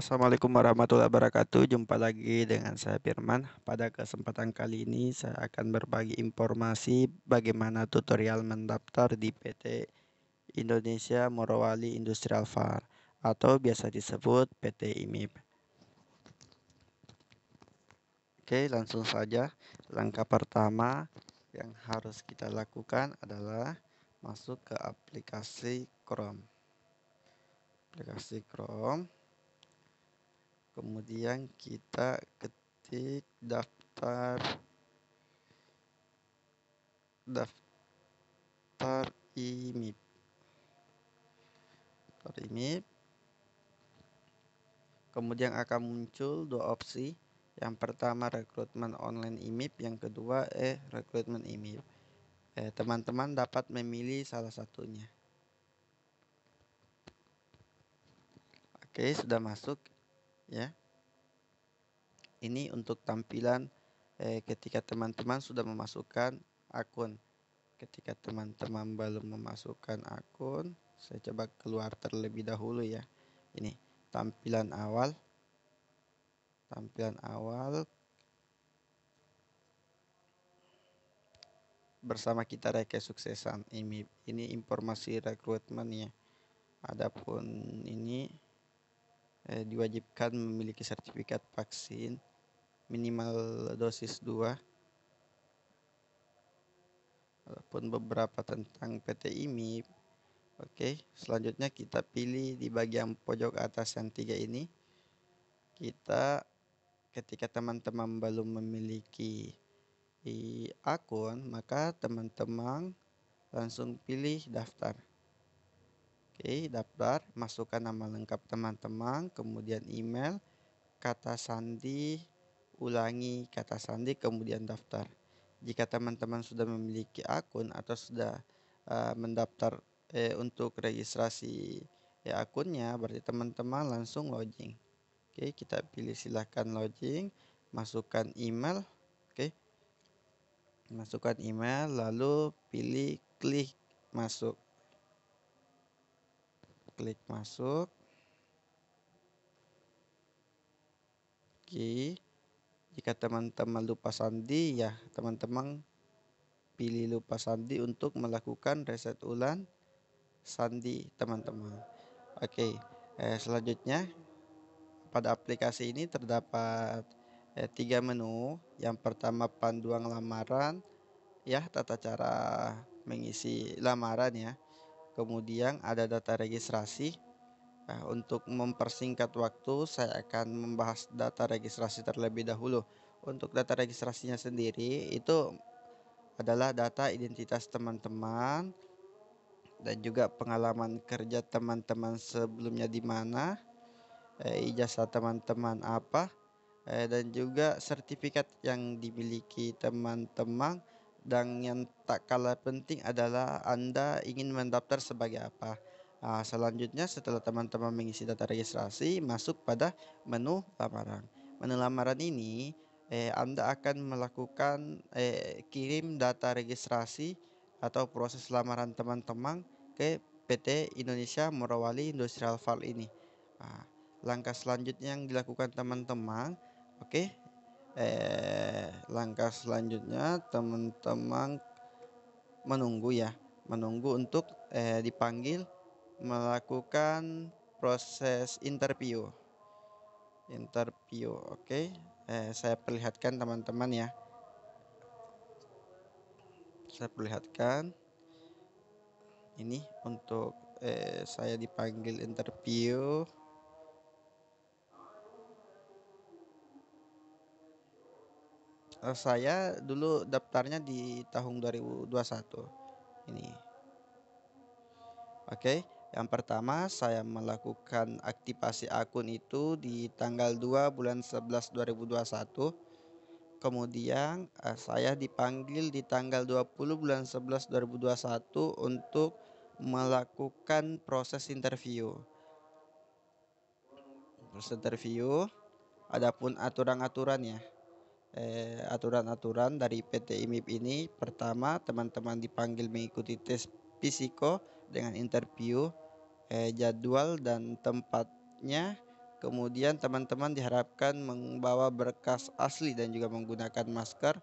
Assalamualaikum warahmatullahi wabarakatuh Jumpa lagi dengan saya Firman Pada kesempatan kali ini saya akan berbagi informasi Bagaimana tutorial mendaftar di PT Indonesia Morowali Industrial Far Atau biasa disebut PT IMIP Oke langsung saja Langkah pertama yang harus kita lakukan adalah Masuk ke aplikasi Chrome Aplikasi Chrome kemudian kita ketik daftar daftar IMIP daftar IMIP kemudian akan muncul dua opsi yang pertama rekrutmen online IMIP yang kedua eh rekrutmen IMIP eh, teman-teman eh, dapat memilih salah satunya oke sudah masuk ya. Ini untuk tampilan eh, ketika teman-teman sudah memasukkan akun. Ketika teman-teman belum memasukkan akun, saya coba keluar terlebih dahulu ya. Ini tampilan awal. Tampilan awal bersama kita raih suksesan ini ini informasi rekrutmen ya adapun ini eh, diwajibkan memiliki sertifikat vaksin minimal dosis 2 walaupun beberapa tentang PT IMI oke selanjutnya kita pilih di bagian pojok atas yang tiga ini kita ketika teman-teman belum memiliki akun maka teman-teman langsung pilih daftar Oke, daftar, masukkan nama lengkap teman-teman, kemudian email, kata sandi, ulangi kata sandi, kemudian daftar. Jika teman-teman sudah memiliki akun atau sudah uh, mendaftar eh, untuk registrasi ya, akunnya, berarti teman-teman langsung login. Oke, kita pilih silahkan login, masukkan email, oke, masukkan email, lalu pilih klik masuk klik masuk Oke jika teman-teman lupa sandi ya teman-teman pilih lupa sandi untuk melakukan reset ulang sandi teman-teman Oke eh, selanjutnya pada aplikasi ini terdapat eh, tiga menu. Yang pertama panduan lamaran, ya tata cara mengisi lamaran ya kemudian ada data registrasi. Nah, untuk mempersingkat waktu, saya akan membahas data registrasi terlebih dahulu. Untuk data registrasinya sendiri, itu adalah data identitas teman-teman dan juga pengalaman kerja teman-teman sebelumnya di mana, eh, ijazah teman-teman apa, eh, dan juga sertifikat yang dimiliki teman-teman dan yang tak kalah penting adalah Anda ingin mendaftar sebagai apa. Nah, selanjutnya setelah teman-teman mengisi data registrasi, masuk pada menu lamaran. Menu lamaran ini eh, Anda akan melakukan eh, kirim data registrasi atau proses lamaran teman-teman ke PT Indonesia Morowali Industrial File ini. Nah, langkah selanjutnya yang dilakukan teman-teman, oke, okay, eh, langkah selanjutnya teman-teman menunggu ya menunggu untuk eh, dipanggil melakukan proses interview interview oke okay. eh, saya perlihatkan teman-teman ya saya perlihatkan ini untuk eh, saya dipanggil interview uh, saya dulu daftarnya di tahun 2021 ini oke okay. yang pertama saya melakukan aktivasi akun itu di tanggal 2 bulan 11 2021 kemudian uh, saya dipanggil di tanggal 20 bulan 11 2021 untuk melakukan proses interview proses interview adapun aturan-aturannya Eh, aturan-aturan dari PT IMIP ini pertama teman-teman dipanggil mengikuti tes fisiko dengan interview eh, jadwal dan tempatnya kemudian teman-teman diharapkan membawa berkas asli dan juga menggunakan masker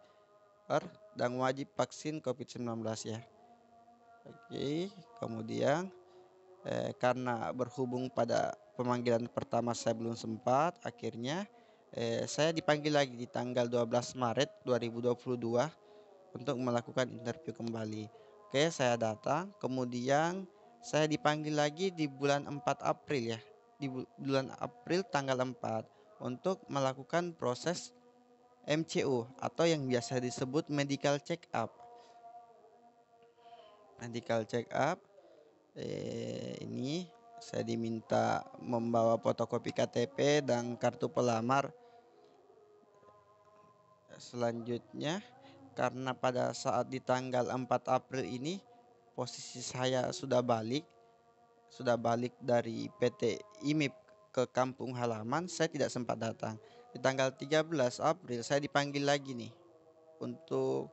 er, dan wajib vaksin COVID-19 ya Oke kemudian eh, karena berhubung pada pemanggilan pertama saya belum sempat akhirnya eh, saya dipanggil lagi di tanggal 12 Maret 2022 untuk melakukan interview kembali. Oke, saya datang, kemudian saya dipanggil lagi di bulan 4 April ya. Di bulan April tanggal 4 untuk melakukan proses MCU atau yang biasa disebut medical check up. Medical check up eh, ini saya diminta membawa fotokopi KTP dan kartu pelamar selanjutnya karena pada saat di tanggal 4 April ini posisi saya sudah balik sudah balik dari PT IMIP ke kampung halaman saya tidak sempat datang di tanggal 13 April saya dipanggil lagi nih untuk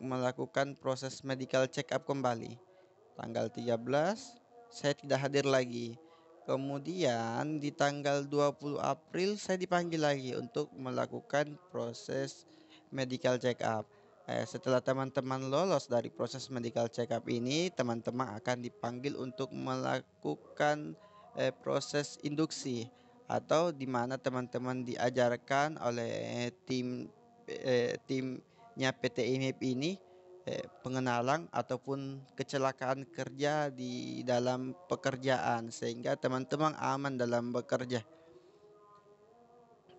melakukan proses medical check up kembali tanggal 13 saya tidak hadir lagi. Kemudian di tanggal 20 April saya dipanggil lagi untuk melakukan proses medical check up. Eh, setelah teman-teman lolos dari proses medical check up ini, teman-teman akan dipanggil untuk melakukan eh, proses induksi atau di mana teman-teman diajarkan oleh tim eh, timnya PT IMIP ini eh, pengenalan ataupun kecelakaan kerja di dalam pekerjaan sehingga teman-teman aman dalam bekerja.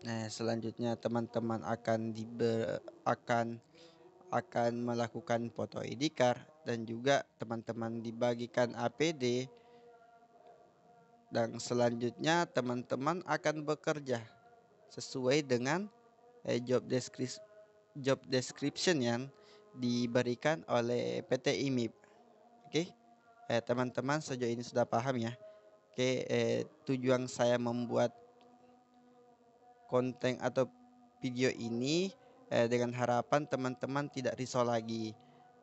Nah, selanjutnya teman-teman akan diber akan akan melakukan foto ID card dan juga teman-teman dibagikan APD dan selanjutnya teman-teman akan bekerja sesuai dengan eh, job description job description yang diberikan oleh PT IMIP. Oke, eh, teman-teman sejauh ini sudah paham ya. Oke, eh, tujuan saya membuat konten atau video ini eh, dengan harapan teman-teman tidak risau lagi,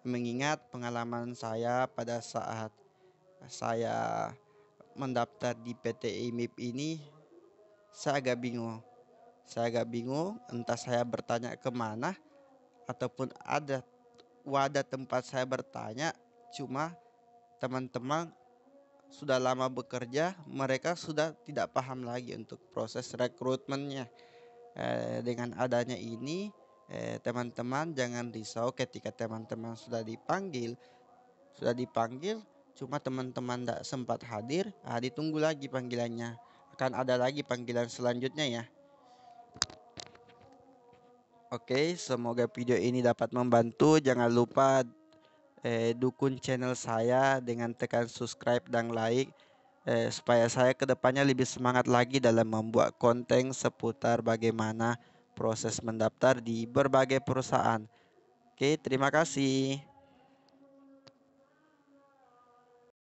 mengingat pengalaman saya pada saat saya mendaftar di PT IMIP ini saya agak bingung. Saya agak bingung entah saya bertanya kemana ataupun ada wadah tempat saya bertanya cuma teman-teman sudah lama bekerja mereka sudah tidak paham lagi untuk proses rekrutmennya eh, dengan adanya ini eh, teman-teman jangan risau ketika teman-teman sudah dipanggil sudah dipanggil cuma teman-teman tidak sempat hadir ah ditunggu lagi panggilannya akan ada lagi panggilan selanjutnya ya Oke, semoga video ini dapat membantu. Jangan lupa eh, dukung channel saya dengan tekan subscribe dan like eh, supaya saya kedepannya lebih semangat lagi dalam membuat konten seputar bagaimana proses mendaftar di berbagai perusahaan. Oke, terima kasih.